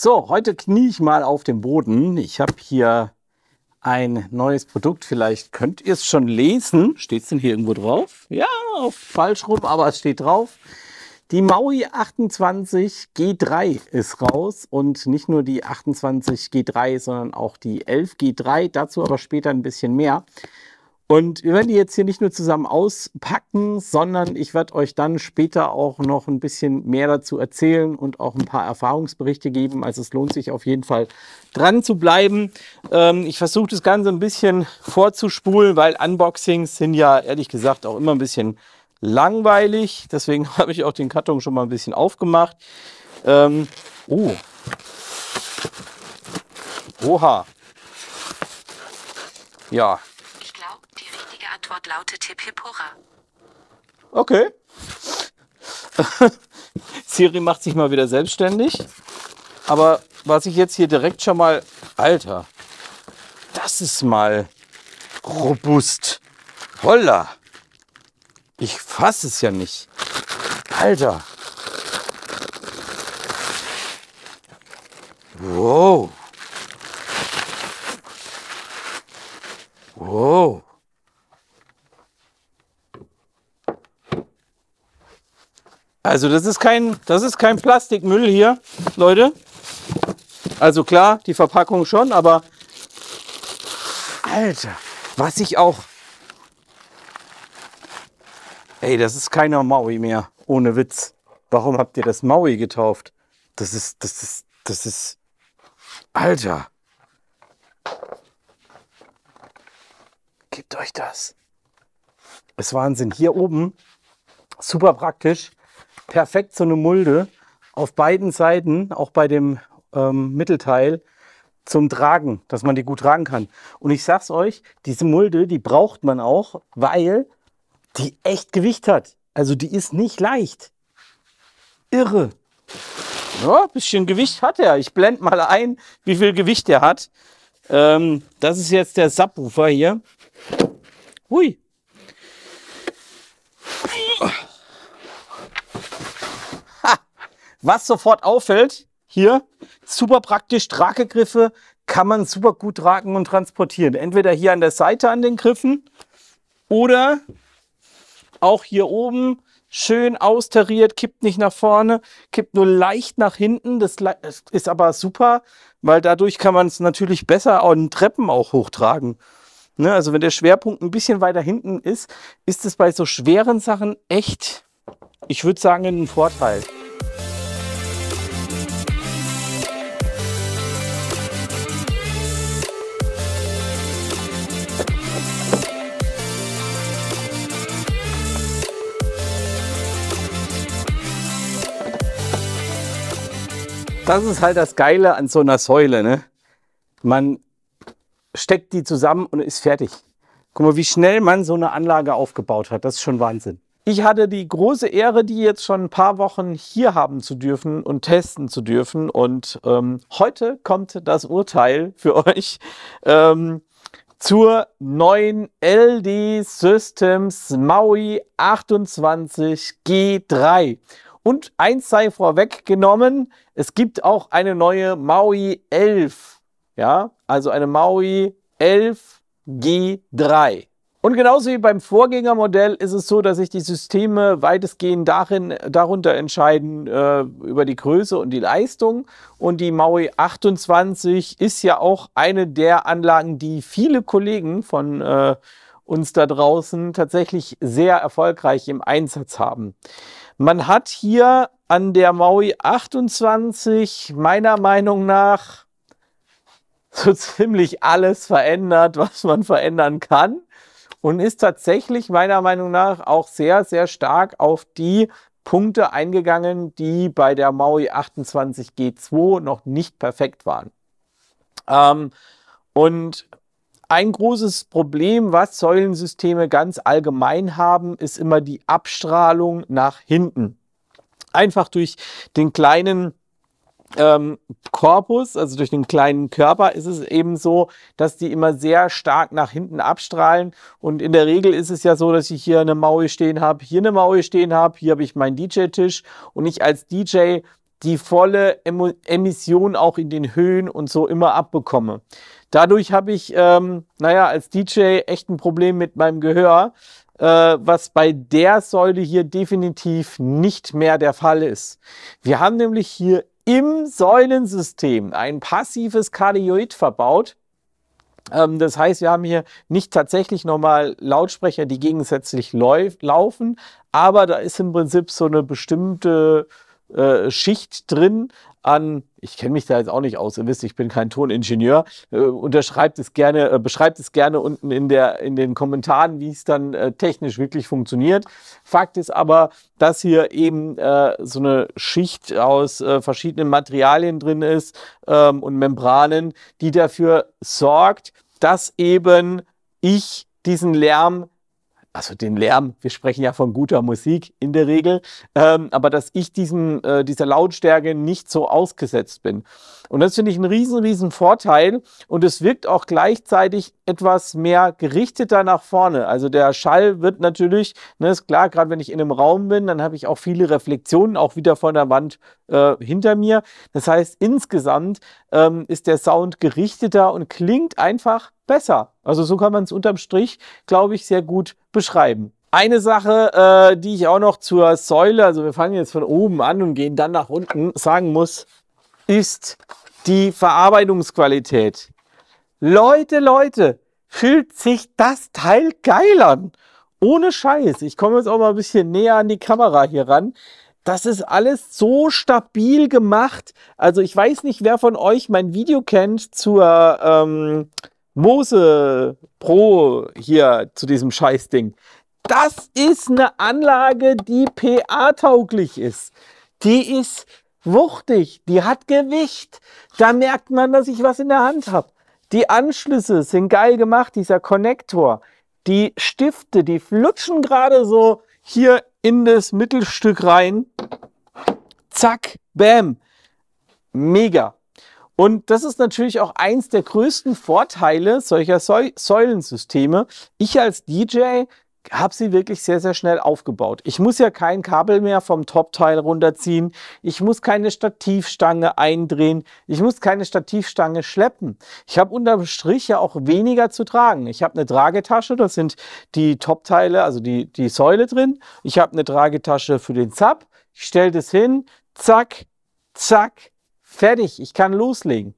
So, heute knie ich mal auf dem Boden. Ich habe hier ein neues Produkt. Vielleicht könnt ihr es schon lesen. Steht es denn hier irgendwo drauf? Ja, falsch rum, aber es steht drauf. Die Maui 28 G3 ist raus und nicht nur die 28 G3, sondern auch die 11 G3. Dazu aber später ein bisschen mehr. Und wir werden die jetzt hier nicht nur zusammen auspacken, sondern ich werde euch dann später auch noch ein bisschen mehr dazu erzählen und auch ein paar Erfahrungsberichte geben. Also es lohnt sich auf jeden Fall dran zu bleiben. Ähm, ich versuche das Ganze ein bisschen vorzuspulen, weil Unboxings sind ja ehrlich gesagt auch immer ein bisschen langweilig. Deswegen habe ich auch den Karton schon mal ein bisschen aufgemacht. Ähm, oh. Oha. Ja, Antwort lautet Hip Hip Hurra. Okay. Siri macht sich mal wieder selbstständig. Aber was ich jetzt hier direkt schon mal... Alter, das ist mal robust. Holla. Ich fasse es ja nicht. Alter. Wow. Wow. Also das ist kein, das ist kein Plastikmüll hier, Leute. Also klar, die Verpackung schon, aber Alter, was ich auch. Ey, das ist keiner Maui mehr, ohne Witz. Warum habt ihr das Maui getauft? Das ist, das ist, das ist, Alter. Gebt euch das. Ist Wahnsinn. Hier oben, super praktisch perfekt so eine Mulde auf beiden Seiten, auch bei dem ähm, Mittelteil, zum Tragen, dass man die gut tragen kann. Und ich sag's euch, diese Mulde, die braucht man auch, weil die echt Gewicht hat. Also die ist nicht leicht. Irre. Ja, ein bisschen Gewicht hat er. Ich blende mal ein, wie viel Gewicht er hat. Ähm, das ist jetzt der Subwoofer hier. Hui, Was sofort auffällt, hier, super praktisch, Tragegriffe kann man super gut tragen und transportieren. Entweder hier an der Seite an den Griffen oder auch hier oben schön austariert, kippt nicht nach vorne, kippt nur leicht nach hinten. Das ist aber super, weil dadurch kann man es natürlich besser an Treppen auch hochtragen. Ne? Also wenn der Schwerpunkt ein bisschen weiter hinten ist, ist es bei so schweren Sachen echt, ich würde sagen, ein Vorteil. Das ist halt das Geile an so einer Säule. Ne? Man steckt die zusammen und ist fertig. Guck mal, wie schnell man so eine Anlage aufgebaut hat. Das ist schon Wahnsinn. Ich hatte die große Ehre, die jetzt schon ein paar Wochen hier haben zu dürfen und testen zu dürfen. Und ähm, heute kommt das Urteil für euch ähm, zur neuen LD Systems Maui 28 G3. Und eins sei vorweggenommen, es gibt auch eine neue Maui 11. Ja, also eine Maui 11 G3. Und genauso wie beim Vorgängermodell ist es so, dass sich die Systeme weitestgehend darin, darunter entscheiden äh, über die Größe und die Leistung. Und die Maui 28 ist ja auch eine der Anlagen, die viele Kollegen von äh, uns da draußen tatsächlich sehr erfolgreich im Einsatz haben. Man hat hier an der Maui 28 meiner Meinung nach so ziemlich alles verändert, was man verändern kann und ist tatsächlich meiner Meinung nach auch sehr, sehr stark auf die Punkte eingegangen, die bei der Maui 28 G2 noch nicht perfekt waren. Ähm, und ein großes Problem, was Säulensysteme ganz allgemein haben, ist immer die Abstrahlung nach hinten. Einfach durch den kleinen ähm, Korpus, also durch den kleinen Körper, ist es eben so, dass die immer sehr stark nach hinten abstrahlen. Und in der Regel ist es ja so, dass ich hier eine Maue stehen habe, hier eine Maue stehen habe, hier habe ich meinen DJ-Tisch und ich als DJ die volle Emission auch in den Höhen und so immer abbekomme. Dadurch habe ich, ähm, naja, als DJ echt ein Problem mit meinem Gehör, äh, was bei der Säule hier definitiv nicht mehr der Fall ist. Wir haben nämlich hier im Säulensystem ein passives Kardioid verbaut, ähm, das heißt, wir haben hier nicht tatsächlich nochmal Lautsprecher, die gegensätzlich laufen, aber da ist im Prinzip so eine bestimmte äh, Schicht drin an, ich kenne mich da jetzt auch nicht aus, ihr wisst, ich bin kein Toningenieur, äh, unterschreibt es gerne, äh, beschreibt es gerne unten in, der, in den Kommentaren, wie es dann äh, technisch wirklich funktioniert. Fakt ist aber, dass hier eben äh, so eine Schicht aus äh, verschiedenen Materialien drin ist ähm, und Membranen, die dafür sorgt, dass eben ich diesen Lärm also den Lärm, wir sprechen ja von guter Musik in der Regel, ähm, aber dass ich diesem, äh, dieser Lautstärke nicht so ausgesetzt bin. Und das finde ich einen riesen, riesen Vorteil und es wirkt auch gleichzeitig etwas mehr gerichteter nach vorne. Also der Schall wird natürlich, ne, ist klar, gerade wenn ich in einem Raum bin, dann habe ich auch viele Reflexionen auch wieder von der Wand äh, hinter mir. Das heißt, insgesamt ähm, ist der Sound gerichteter und klingt einfach besser. Also so kann man es unterm Strich, glaube ich, sehr gut beschreiben. Eine Sache, äh, die ich auch noch zur Säule, also wir fangen jetzt von oben an und gehen dann nach unten, sagen muss, ist die Verarbeitungsqualität. Leute, Leute, fühlt sich das Teil geil an. Ohne Scheiß. Ich komme jetzt auch mal ein bisschen näher an die Kamera hier ran. Das ist alles so stabil gemacht. Also ich weiß nicht, wer von euch mein Video kennt zur... Ähm, Mose Pro hier zu diesem Scheißding. Das ist eine Anlage, die PA-tauglich ist. Die ist wuchtig, die hat Gewicht. Da merkt man, dass ich was in der Hand habe. Die Anschlüsse sind geil gemacht, dieser Konnektor. Die Stifte, die flutschen gerade so hier in das Mittelstück rein. Zack, bam. Mega. Und das ist natürlich auch eins der größten Vorteile solcher Säu Säulensysteme. Ich als DJ habe sie wirklich sehr, sehr schnell aufgebaut. Ich muss ja kein Kabel mehr vom Topteil runterziehen. Ich muss keine Stativstange eindrehen. Ich muss keine Stativstange schleppen. Ich habe unterm Strich ja auch weniger zu tragen. Ich habe eine Tragetasche, da sind die Topteile, also die, die Säule drin. Ich habe eine Tragetasche für den Zap. Ich stelle das hin, zack, zack, Fertig, ich kann loslegen.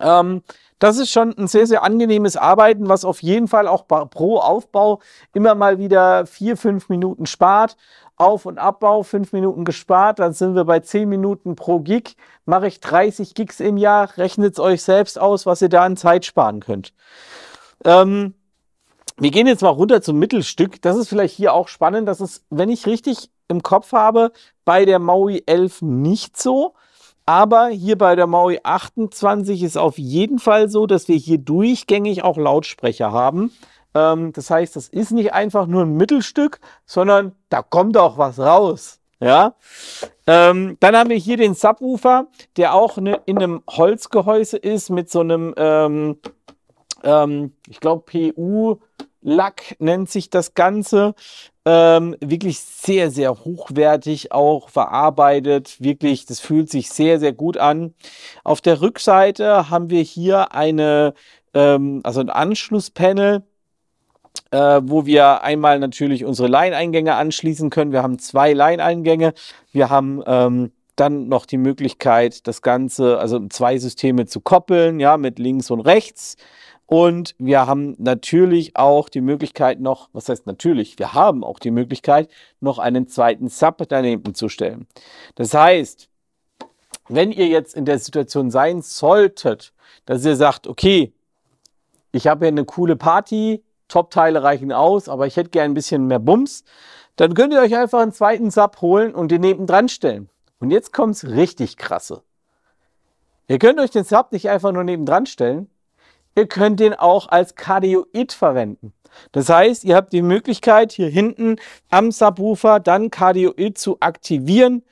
Ähm, das ist schon ein sehr, sehr angenehmes Arbeiten, was auf jeden Fall auch pro Aufbau immer mal wieder vier, fünf Minuten spart. Auf- und Abbau, fünf Minuten gespart, dann sind wir bei zehn Minuten pro Gig. Mache ich 30 Gigs im Jahr, rechnet es euch selbst aus, was ihr da an Zeit sparen könnt. Ähm, wir gehen jetzt mal runter zum Mittelstück. Das ist vielleicht hier auch spannend. Das ist, wenn ich richtig im Kopf habe, bei der Maui 11 nicht so. Aber hier bei der Maui 28 ist auf jeden Fall so, dass wir hier durchgängig auch Lautsprecher haben. Ähm, das heißt, das ist nicht einfach nur ein Mittelstück, sondern da kommt auch was raus. Ja. Ähm, dann haben wir hier den Subwoofer, der auch ne, in einem Holzgehäuse ist mit so einem, ähm, ähm ich glaube, PU. Lack nennt sich das Ganze. Ähm, wirklich sehr, sehr hochwertig auch verarbeitet. Wirklich, das fühlt sich sehr, sehr gut an. Auf der Rückseite haben wir hier eine, ähm, also ein Anschlusspanel, äh, wo wir einmal natürlich unsere Line-Eingänge anschließen können. Wir haben zwei Line-Eingänge. Wir haben ähm, dann noch die Möglichkeit, das Ganze, also zwei Systeme zu koppeln, ja, mit links und rechts. Und wir haben natürlich auch die Möglichkeit noch, was heißt natürlich, wir haben auch die Möglichkeit, noch einen zweiten Sub daneben zu stellen. Das heißt, wenn ihr jetzt in der Situation sein solltet, dass ihr sagt, okay, ich habe hier eine coole Party, Top-Teile reichen aus, aber ich hätte gerne ein bisschen mehr Bums, dann könnt ihr euch einfach einen zweiten Sub holen und den neben dran stellen. Und jetzt kommt's richtig krasse. Ihr könnt euch den Sub nicht einfach nur neben dran stellen, Ihr könnt den auch als Kardioid verwenden. Das heißt, ihr habt die Möglichkeit, hier hinten am Subwoofer dann Kardioid zu aktivieren.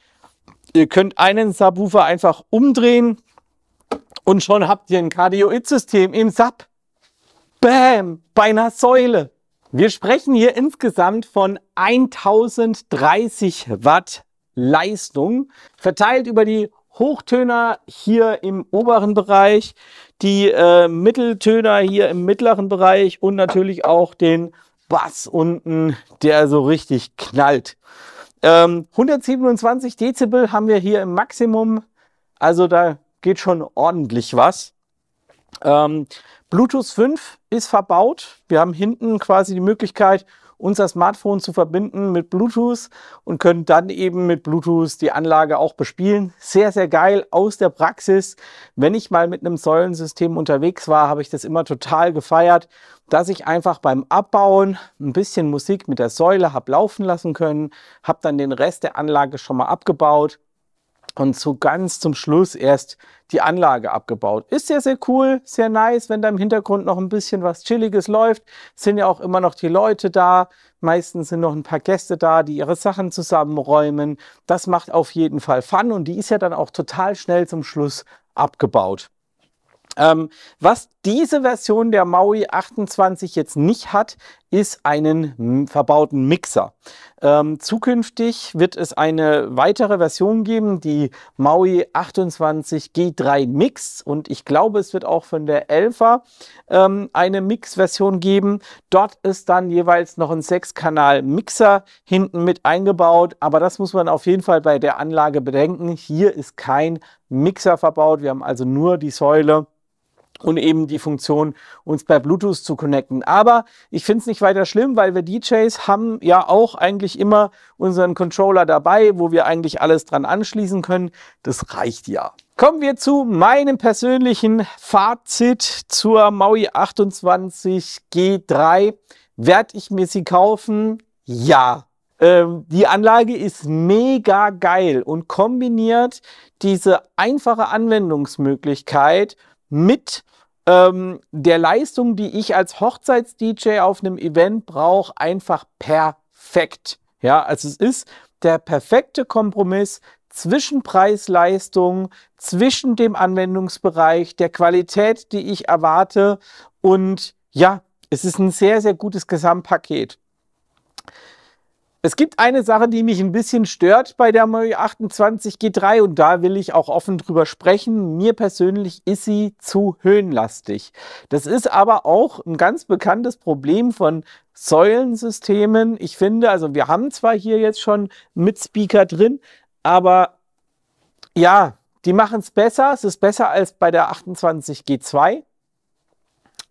Ihr könnt einen Subwoofer einfach umdrehen und schon habt ihr ein Kardioid-System im Sub. Bam! Bei einer Säule. Wir sprechen hier insgesamt von 1030 Watt Leistung, verteilt über die Hochtöner hier im oberen Bereich, die äh, Mitteltöner hier im mittleren Bereich und natürlich auch den Bass unten, der so richtig knallt. Ähm, 127 Dezibel haben wir hier im Maximum, also da geht schon ordentlich was. Ähm, Bluetooth 5 ist verbaut. Wir haben hinten quasi die Möglichkeit, unser Smartphone zu verbinden mit Bluetooth und können dann eben mit Bluetooth die Anlage auch bespielen. Sehr, sehr geil aus der Praxis. Wenn ich mal mit einem Säulensystem unterwegs war, habe ich das immer total gefeiert, dass ich einfach beim Abbauen ein bisschen Musik mit der Säule habe laufen lassen können, habe dann den Rest der Anlage schon mal abgebaut und so ganz zum Schluss erst die Anlage abgebaut. Ist sehr, sehr cool, sehr nice, wenn da im Hintergrund noch ein bisschen was Chilliges läuft. Sind ja auch immer noch die Leute da. Meistens sind noch ein paar Gäste da, die ihre Sachen zusammenräumen. Das macht auf jeden Fall Fun und die ist ja dann auch total schnell zum Schluss abgebaut. Ähm, was diese Version der Maui 28 jetzt nicht hat, ist einen verbauten Mixer. Ähm, zukünftig wird es eine weitere Version geben, die Maui 28 G3 Mix und ich glaube, es wird auch von der Elfa ähm, eine Mix-Version geben. Dort ist dann jeweils noch ein 6-Kanal-Mixer hinten mit eingebaut, aber das muss man auf jeden Fall bei der Anlage bedenken. Hier ist kein Mixer verbaut, wir haben also nur die Säule und eben die Funktion, uns per Bluetooth zu connecten. Aber ich finde es nicht weiter schlimm, weil wir DJs haben ja auch eigentlich immer unseren Controller dabei, wo wir eigentlich alles dran anschließen können. Das reicht ja. Kommen wir zu meinem persönlichen Fazit zur Maui 28 G3. Werde ich mir sie kaufen? Ja ähm, die Anlage ist mega geil und kombiniert diese einfache Anwendungsmöglichkeit mit ähm, der Leistung, die ich als Hochzeits-DJ auf einem Event brauche, einfach perfekt. Ja, also es ist der perfekte Kompromiss zwischen Preis-Leistung, zwischen dem Anwendungsbereich, der Qualität, die ich erwarte und ja, es ist ein sehr, sehr gutes Gesamtpaket. Es gibt eine Sache, die mich ein bisschen stört bei der Murray 28 G3 und da will ich auch offen drüber sprechen. Mir persönlich ist sie zu höhenlastig. Das ist aber auch ein ganz bekanntes Problem von Säulensystemen. Ich finde, also wir haben zwar hier jetzt schon mit Speaker drin, aber ja, die machen es besser. Es ist besser als bei der 28 G2.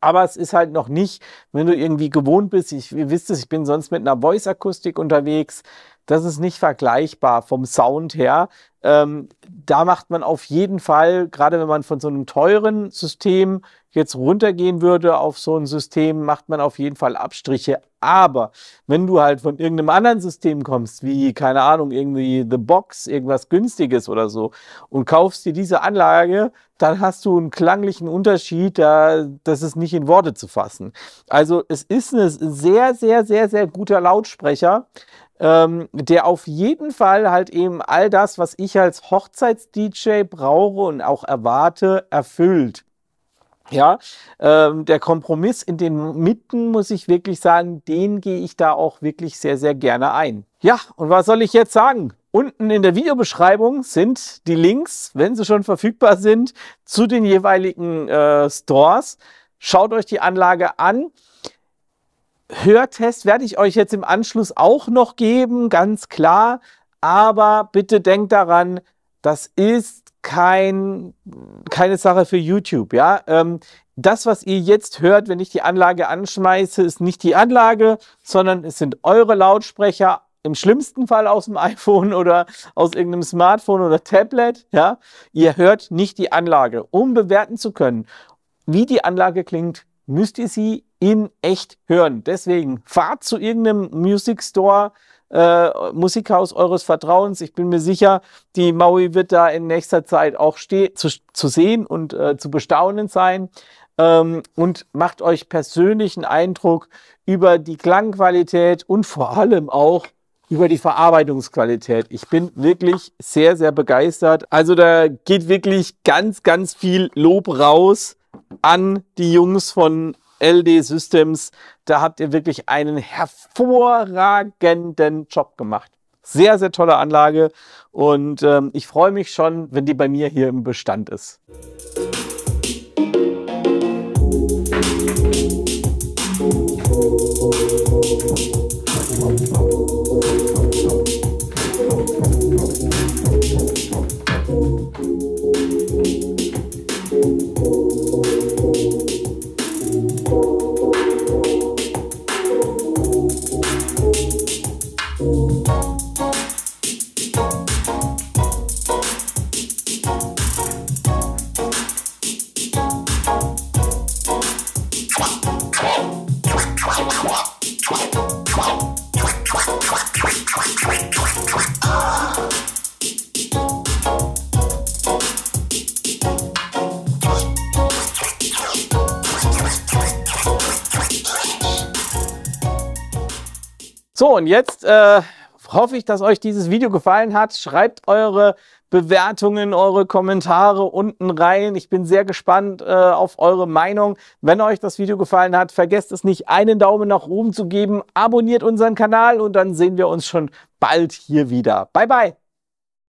Aber es ist halt noch nicht, wenn du irgendwie gewohnt bist, ich, ihr wisst es, ich bin sonst mit einer Voice-Akustik unterwegs, das ist nicht vergleichbar vom Sound her. Ähm, da macht man auf jeden Fall, gerade wenn man von so einem teuren System jetzt runtergehen würde auf so ein System, macht man auf jeden Fall Abstriche. Aber wenn du halt von irgendeinem anderen System kommst, wie, keine Ahnung, irgendwie The Box, irgendwas günstiges oder so, und kaufst dir diese Anlage, dann hast du einen klanglichen Unterschied, da, das ist nicht in Worte zu fassen. Also es ist ein sehr, sehr, sehr, sehr guter Lautsprecher, ähm, der auf jeden Fall halt eben all das, was ich als Hochzeits-DJ brauche und auch erwarte, erfüllt. Ja, ähm, der Kompromiss in den Mitten, muss ich wirklich sagen, den gehe ich da auch wirklich sehr, sehr gerne ein. Ja, und was soll ich jetzt sagen? Unten in der Videobeschreibung sind die Links, wenn sie schon verfügbar sind, zu den jeweiligen äh, Stores. Schaut euch die Anlage an. Hörtest werde ich euch jetzt im Anschluss auch noch geben, ganz klar. Aber bitte denkt daran, das ist kein, keine Sache für YouTube, ja. Ähm, das, was ihr jetzt hört, wenn ich die Anlage anschmeiße, ist nicht die Anlage, sondern es sind eure Lautsprecher, im schlimmsten Fall aus dem iPhone oder aus irgendeinem Smartphone oder Tablet, ja. Ihr hört nicht die Anlage. Um bewerten zu können, wie die Anlage klingt, müsst ihr sie in echt hören. Deswegen fahrt zu irgendeinem Music Store, äh, Musikhaus eures Vertrauens. Ich bin mir sicher, die Maui wird da in nächster Zeit auch ste zu, zu sehen und äh, zu bestaunen sein. Ähm, und macht euch persönlichen Eindruck über die Klangqualität und vor allem auch über die Verarbeitungsqualität. Ich bin wirklich sehr, sehr begeistert. Also da geht wirklich ganz, ganz viel Lob raus an die Jungs von LD Systems da habt ihr wirklich einen hervorragenden Job gemacht. Sehr, sehr tolle Anlage und ähm, ich freue mich schon, wenn die bei mir hier im Bestand ist. Musik So, und jetzt äh, hoffe ich, dass euch dieses Video gefallen hat. Schreibt eure Bewertungen, eure Kommentare unten rein. Ich bin sehr gespannt äh, auf eure Meinung. Wenn euch das Video gefallen hat, vergesst es nicht, einen Daumen nach oben zu geben. Abonniert unseren Kanal und dann sehen wir uns schon bald hier wieder. Bye, bye.